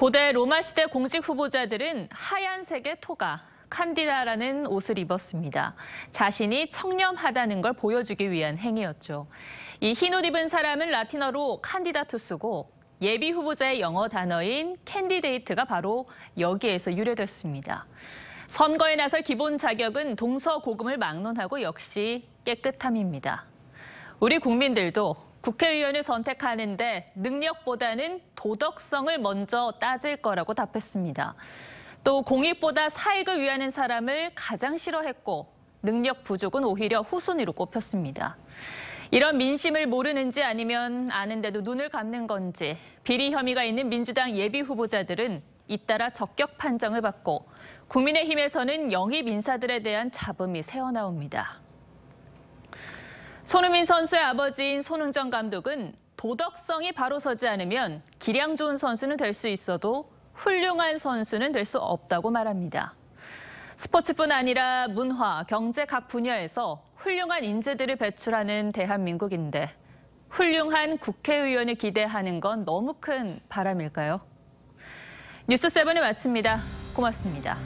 고대 로마 시대 공식 후보자들은 하얀색의 토가, 칸디다라는 옷을 입었습니다. 자신이 청렴하다는 걸 보여주기 위한 행위였죠. 이 흰 옷 입은 사람은 라틴어로 칸디다투스고 예비 후보자의 영어 단어인 캔디데이트가 바로 여기에서 유래됐습니다. 선거에 나설 기본 자격은 동서고금을 막론하고 역시 깨끗함입니다. 우리 국민들도 국회의원을 선택하는데 능력보다는 도덕성을 먼저 따질 거라고 답했습니다. 또 공익보다 사익을 위하는 사람을 가장 싫어했고 능력 부족은 오히려 후순위로 꼽혔습니다. 이런 민심을 모르는지 아니면 아는데도 눈을 감는 건지 비리 혐의가 있는 민주당 예비 후보자들은 잇따라 적격 판정을 받고 국민의힘에서는 영입 인사들에 대한 잡음이 새어나옵니다. 손흥민 선수의 아버지인 손흥정 감독은 도덕성이 바로 서지 않으면 기량 좋은 선수는 될 수 있어도 훌륭한 선수는 될 수 없다고 말합니다. 스포츠뿐 아니라 문화, 경제 각 분야에서 훌륭한 인재들을 배출하는 대한민국인데 훌륭한 국회의원을 기대하는 건 너무 큰 바람일까요? 뉴스 세븐에 왔습니다. 고맙습니다.